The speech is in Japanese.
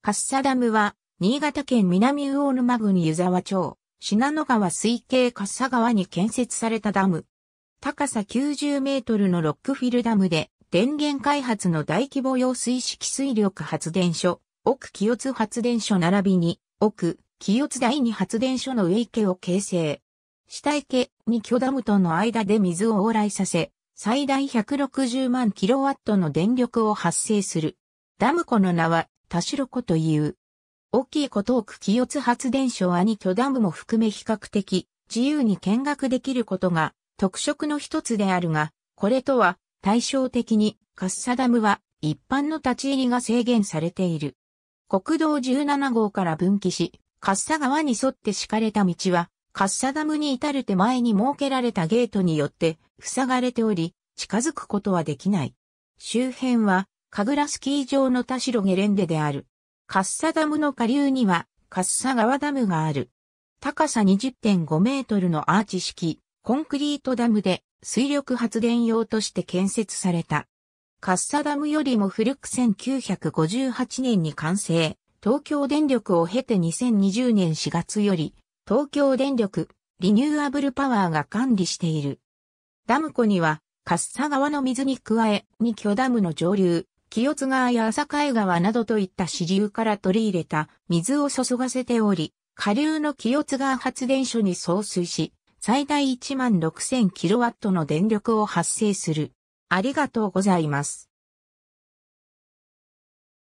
カッサダムは、新潟県南魚沼郡湯沢町、信濃川水系カッサ川に建設されたダム。高さ90メートルのロックフィルダムで、電源開発の大規模用水式水力発電所、奥清津発電所並びに、奥清津第二発電所の上池を形成。下池に巨ダムとの間で水を往来させ、最大160万キロワットの電力を発生する。ダム湖の名は、田代湖という。大きい湖東区清津発電所兄巨ダムも含め比較的、自由に見学できることが、特色の一つであるが、これとは、対照的に、カッサダムは、一般の立ち入りが制限されている。国道17号から分岐し、カッサ川に沿って敷かれた道は、カッサダムに至る手前に設けられたゲートによって塞がれており、近づくことはできない。周辺は神楽スキー場の田代ゲレンデである。カッサダムの下流には、カッサ川ダムがある。高さ20.5メートルのアーチ式、コンクリートダムで、水力発電用として建設された。カッサダムよりも古く1958年に完成、東京電力を経て2020年4月より、東京電力、リニューアブルパワーが管理している。ダム湖には、カッサ川の水に加え、二巨ダムの上流、清津川や浅海川などといった支流から取り入れた水を注がせており、下流の清津川発電所に送水し、最大1万6 0 0 0ットの電力を発生する。ありがとうございます。